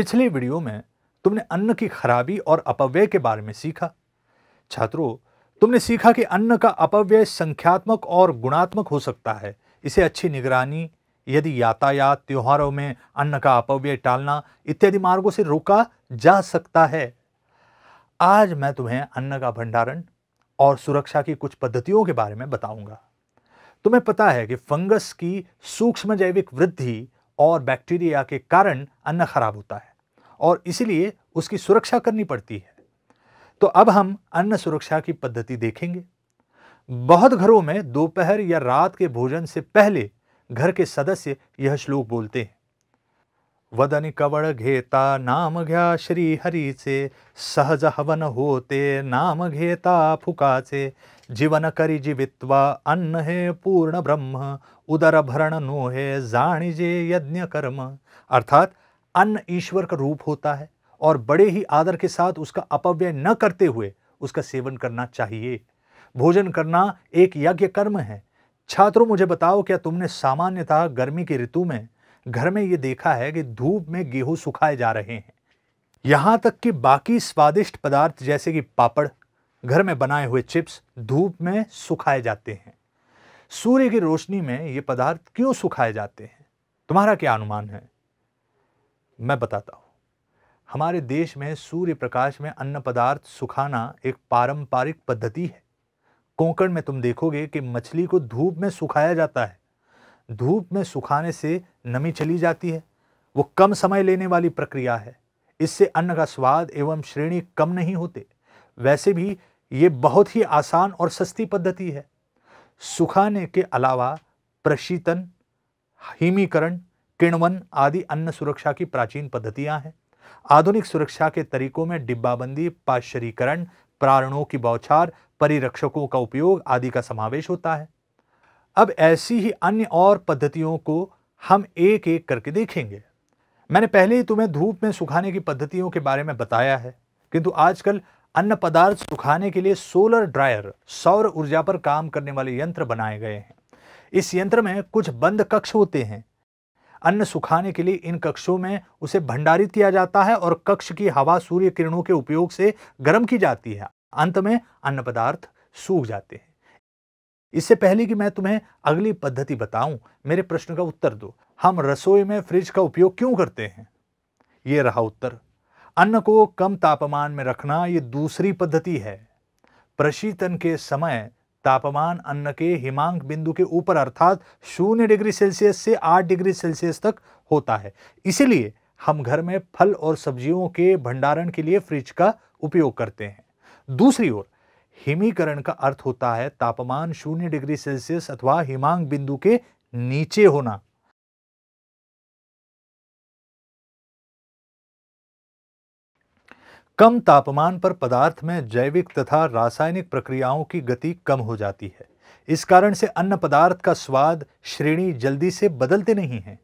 पिछले वीडियो में तुमने अन्न की खराबी और अपव्यय के बारे में सीखा छात्रों तुमने सीखा कि अन्न का अपव्यय संख्यात्मक और गुणात्मक हो सकता है इसे अच्छी निगरानी यदि यातायात त्योहारों में अन्न का अपव्यय टालना इत्यादि मार्गों से रोका जा सकता है आज मैं तुम्हें अन्न का भंडारण और सुरक्षा की कुछ पद्धतियों के बारे में बताऊंगा तुम्हें पता है कि फंगस की सूक्ष्म जैविक वृद्धि और बैक्टीरिया के कारण अन्न खराब होता है और इसीलिए उसकी सुरक्षा करनी पड़ती है तो अब हम अन्न सुरक्षा की पद्धति देखेंगे बहुत घरों में दोपहर या रात के भोजन से पहले घर के सदस्य यह श्लोक बोलते हैं वदन कवड़ घेता नाम घ्या श्री हरि से सहज हवन होते नाम घेता फुका से जीवन करी जीवित्वा अन्न है पूर्ण ब्रह्म उदर भरण नो है जाणिजे यज्ञ कर्म अर्थात अन्न ईश्वर का रूप होता है और बड़े ही आदर के साथ उसका अपव्यय न करते हुए उसका सेवन करना चाहिए भोजन करना एक यज्ञ कर्म है छात्रों मुझे बताओ क्या तुमने सामान्यतः गर्मी की ऋतु में घर में ये देखा है कि धूप में गेहूं सुखाए जा रहे हैं यहां तक कि बाकी स्वादिष्ट पदार्थ जैसे कि पापड़ घर में बनाए हुए चिप्स धूप में सुखाए जाते हैं सूर्य की रोशनी में ये पदार्थ क्यों सुखाए जाते हैं तुम्हारा क्या अनुमान है मैं बताता हूँ हमारे देश में सूर्य प्रकाश में अन्न पदार्थ सुखाना एक पारंपरिक पद्धति है कोंकण में तुम देखोगे कि मछली को धूप में सुखाया जाता है धूप में सुखाने से नमी चली जाती है वो कम समय लेने वाली प्रक्रिया है इससे अन्न का स्वाद एवं श्रेणी कम नहीं होते वैसे भी ये बहुत ही आसान और सस्ती पद्धति है सुखाने के अलावा प्रशीतन हिमीकरण किणवन आदि अन्य सुरक्षा की प्राचीन पद्धतियां हैं आधुनिक सुरक्षा के तरीकों में डिब्बाबंदी पाश्चरीकरण प्रारणों की बौछार परिरक्षकों का उपयोग आदि का समावेश होता है अब ऐसी ही अन्य और पद्धतियों को हम एक एक करके देखेंगे मैंने पहले ही तुम्हें धूप में सुखाने की पद्धतियों के बारे में बताया है किंतु आजकल अन्न पदार्थ सुखाने के लिए सोलर ड्रायर सौर ऊर्जा पर काम करने वाले यंत्र बनाए गए हैं इस यंत्र में कुछ बंद कक्ष होते हैं अन्न सुखाने के लिए इन कक्षों में उसे भंडारित किया जाता है और कक्ष की हवा सूर्य किरणों के उपयोग से गर्म की जाती है अंत में अन्न पदार्थ सूख जाते हैं इससे पहले कि मैं तुम्हें अगली पद्धति बताऊं मेरे प्रश्न का उत्तर दो हम रसोई में फ्रिज का उपयोग क्यों करते हैं ये रहा उत्तर अन्न को कम तापमान में रखना ये दूसरी पद्धति है प्रशीतन के समय तापमान अन्न के हिमांक बिंदु के ऊपर अर्थात शून्य डिग्री सेल्सियस से आठ डिग्री सेल्सियस तक होता है इसीलिए हम घर में फल और सब्जियों के भंडारण के लिए फ्रिज का उपयोग करते हैं दूसरी ओर हिमीकरण का अर्थ होता है तापमान शून्य डिग्री सेल्सियस अथवा हिमांक बिंदु के नीचे होना कम तापमान पर पदार्थ में जैविक तथा रासायनिक प्रक्रियाओं की गति कम हो जाती है इस कारण से अन्न पदार्थ का स्वाद श्रेणी जल्दी से बदलते नहीं हैं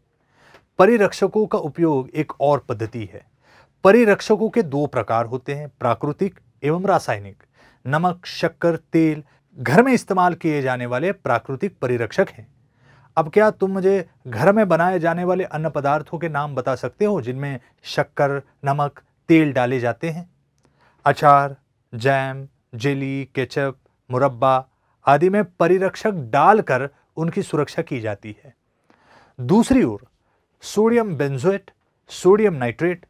परिरक्षकों का उपयोग एक और पद्धति है परिरक्षकों के दो प्रकार होते हैं प्राकृतिक एवं रासायनिक नमक शक्कर तेल घर में इस्तेमाल किए जाने वाले प्राकृतिक परिरक्षक हैं अब क्या तुम मुझे घर में बनाए जाने वाले अन्न पदार्थों के नाम बता सकते हो जिनमें शक्कर नमक तेल डाले जाते हैं अचार जैम जेली केचप मुरब्बा आदि में परिरक्षक डालकर उनकी सुरक्षा की जाती है दूसरी ओर sodium benzoate sodium nitrate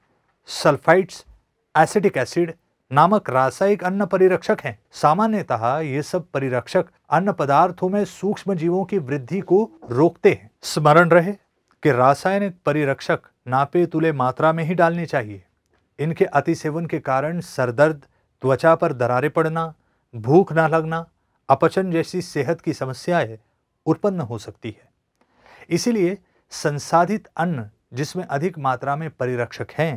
sulphides acetic acid नामक रासायनिक अन्न परिरक्षक हैं सामान्यतः ये सब परिरक्षक अन्न पदार्थों में सूक्ष्म जीवों की वृद्धि को रोकते हैं स्मरण रहे कि रासायनिक परिरक्षक नापे तुले मात्रा में ही डालने चाहिए इनके अति सेवन के कारण सरदर्द त्वचा पर दरारें पड़ना भूख ना लगना अपचन जैसी सेहत की समस्याएं उत्पन्न हो सकती है इसीलिए संसाधित अन्न जिसमें अधिक मात्रा में परिरक्षक हैं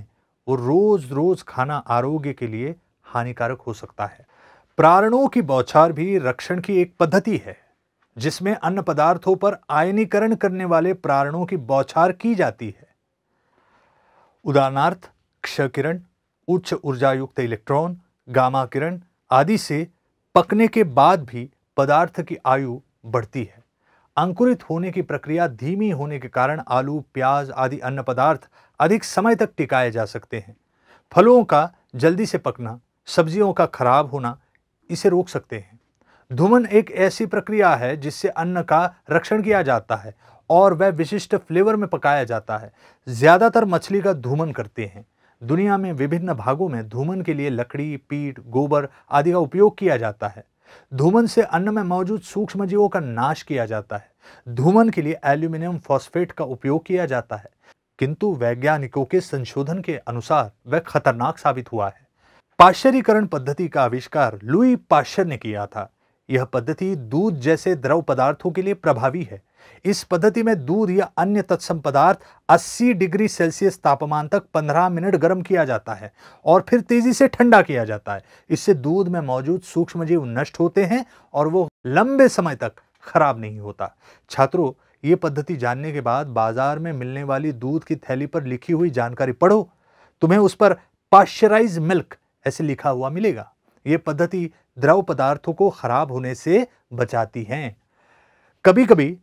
वो रोज रोज खाना आरोग्य के लिए हानिकारक हो सकता है प्रारणों की बौछार भी रक्षण की एक पद्धति है जिसमें अन्न पदार्थों पर आयनीकरण करने वाले प्रारणों की बौछार की जाती है उदाहरणार्थ क्ष किरण उच्च ऊर्जायुक्त इलेक्ट्रॉन गामा किरण आदि से पकने के बाद भी पदार्थ की आयु बढ़ती है अंकुरित होने की प्रक्रिया धीमी होने के कारण आलू प्याज आदि अन्य पदार्थ अधिक समय तक टिकाए जा सकते हैं फलों का जल्दी से पकना सब्जियों का खराब होना इसे रोक सकते हैं धुमन एक ऐसी प्रक्रिया है जिससे अन्न का रक्षण किया जाता है और वह विशिष्ट फ्लेवर में पकाया जाता है ज़्यादातर मछली का धुमन करते हैं दुनिया में विभिन्न भागों में धूमन के लिए लकड़ी पीट गोबर आदि का उपयोग किया जाता है धूमन से अन्न में मौजूद सूक्ष्म जीवों का नाश किया जाता है धूमन के लिए एल्यूमिनियम फॉस्फेट का उपयोग किया जाता है किंतु वैज्ञानिकों के संशोधन के अनुसार वह खतरनाक साबित हुआ है पाश्चरीकरण पद्धति का आविष्कार लुई पाश्चर ने किया था यह पद्धति दूध जैसे द्रव पदार्थों के लिए प्रभावी है इस पद्धति में दूध या अन्य तत्सम पदार्थ 80 डिग्री सेल्सियस तापमान तक 15 मिनट गर्म किया जाता है और फिर तेजी से ठंडा किया जाता है इससे दूध में मौजूद सूक्ष्म जीव नष्ट होते हैं और वो लंबे समय तक खराब नहीं होता छात्रों ये पद्धति जानने के बाद बाजार में मिलने वाली दूध की थैली पर लिखी हुई जानकारी पढ़ो तुम्हें उस पर पाश्चराइज मिल्क ऐसे लिखा हुआ मिलेगा ये पद्धति द्रव पदार्थों को खराब होने से बचाती है कभी कभी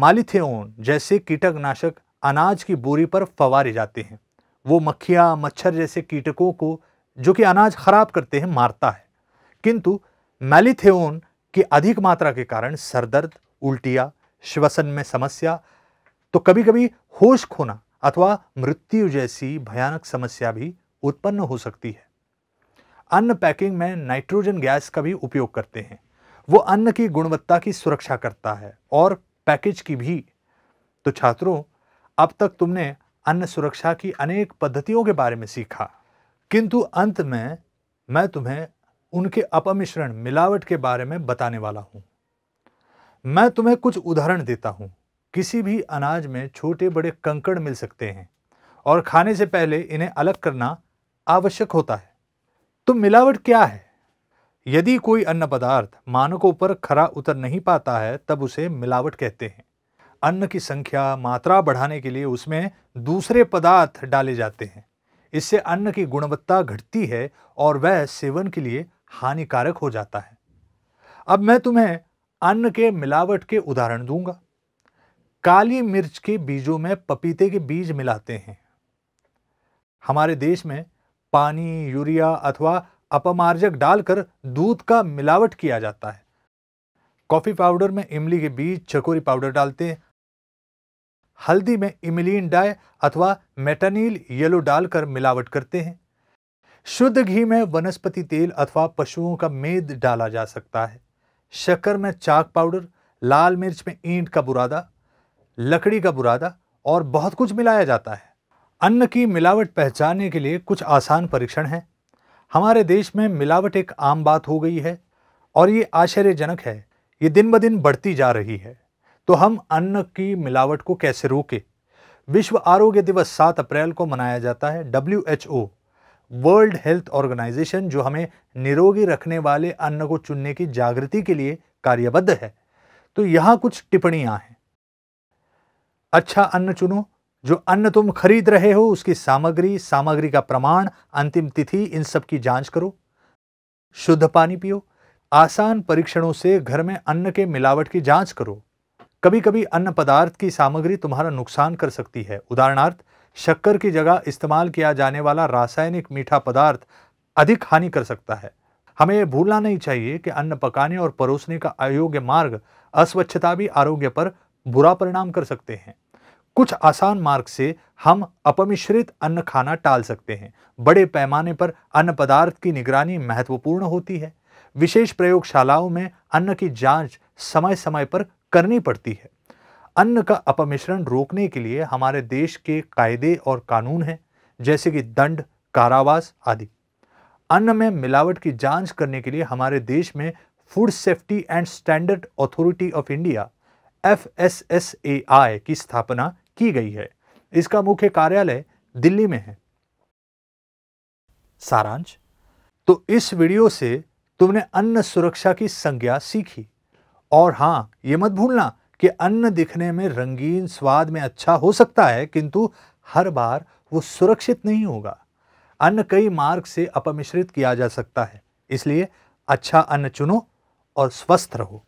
मालिथेओन जैसे कीटकनाशक अनाज की बोरी पर फवारे जाते हैं वो मक्खियाँ मच्छर जैसे कीटकों को जो कि अनाज खराब करते हैं मारता है किंतु मैलिथेओन की अधिक मात्रा के कारण सरदर्द उल्टिया श्वसन में समस्या तो कभी कभी होश खोना अथवा मृत्यु जैसी भयानक समस्या भी उत्पन्न हो सकती है अन्न पैकिंग में नाइट्रोजन गैस का भी उपयोग करते हैं वो अन्न की गुणवत्ता की सुरक्षा करता है और पैकेज की भी तो छात्रों अब तक तुमने अन्न सुरक्षा की अनेक पद्धतियों के बारे में सीखा किंतु अंत में मैं तुम्हें उनके अपमिश्रण मिलावट के बारे में बताने वाला हूं मैं तुम्हें कुछ उदाहरण देता हूं किसी भी अनाज में छोटे बड़े कंकड़ मिल सकते हैं और खाने से पहले इन्हें अलग करना आवश्यक होता है तो मिलावट क्या है यदि कोई अन्न पदार्थ मानकों पर खरा उतर नहीं पाता है तब उसे मिलावट कहते हैं अन्न की संख्या मात्रा बढ़ाने के लिए उसमें दूसरे पदार्थ डाले जाते हैं इससे अन्न की गुणवत्ता घटती है और वह सेवन के लिए हानिकारक हो जाता है अब मैं तुम्हें अन्न के मिलावट के उदाहरण दूंगा काली मिर्च के बीजों में पपीते के बीज मिलाते हैं हमारे देश में पानी यूरिया अथवा अपमार्जक डालकर दूध का मिलावट किया जाता है कॉफ़ी पाउडर में इमली के बीज चकोरी पाउडर डालते हैं हल्दी में इमिलीन डाय अथवा मेटानील येलो डालकर मिलावट करते हैं शुद्ध घी में वनस्पति तेल अथवा पशुओं का मेद डाला जा सकता है शक्कर में चाक पाउडर लाल मिर्च में ईंट का बुरादा लकड़ी का बुरादा और बहुत कुछ मिलाया जाता है अन्न की मिलावट पहचानने के लिए कुछ आसान परीक्षण हैं हमारे देश में मिलावट एक आम बात हो गई है और ये आश्चर्यजनक है ये दिन ब दिन बढ़ती जा रही है तो हम अन्न की मिलावट को कैसे रोके विश्व आरोग्य दिवस सात अप्रैल को मनाया जाता है W H O World Health Organization जो हमें निरोगी रखने वाले अन्न को चुनने की जागृति के लिए कार्यबद्ध है तो यहाँ कुछ टिप्पणियाँ हैं अच्छा अन्न चुनो जो अन्न तुम खरीद रहे हो उसकी सामग्री सामग्री का प्रमाण अंतिम तिथि इन सब की जांच करो शुद्ध पानी पियो आसान परीक्षणों से घर में अन्न के मिलावट की जांच करो कभी कभी अन्न पदार्थ की सामग्री तुम्हारा नुकसान कर सकती है उदाहरणार्थ शक्कर की जगह इस्तेमाल किया जाने वाला रासायनिक मीठा पदार्थ अधिक हानि कर सकता है हमें यह भूलना नहीं चाहिए कि अन्न पकाने और परोसने का अयोग्य मार्ग अस्वच्छता भी आरोग्य पर बुरा परिणाम कर सकते हैं कुछ आसान मार्ग से हम अपमिश्रित अन्न खाना टाल सकते हैं बड़े पैमाने पर अन्न पदार्थ की निगरानी महत्वपूर्ण होती है विशेष प्रयोगशालाओं में अन्न की जांच समय समय पर करनी पड़ती है अन्न का अपमिश्रण रोकने के लिए हमारे देश के कायदे और कानून हैं जैसे कि दंड कारावास आदि अन्न में मिलावट की जांच करने के लिए हमारे देश में Food Safety and Standard Authority of India F की स्थापना की गई है इसका मुख्य कार्यालय दिल्ली में है सारांश तो इस वीडियो से तुमने अन्न सुरक्षा की संज्ञा सीखी और हां यह मत भूलना कि अन्न दिखने में रंगीन स्वाद में अच्छा हो सकता है किंतु हर बार वो सुरक्षित नहीं होगा अन्न कई मार्ग से अपमिश्रित किया जा सकता है इसलिए अच्छा अन्न चुनो और स्वस्थ रहो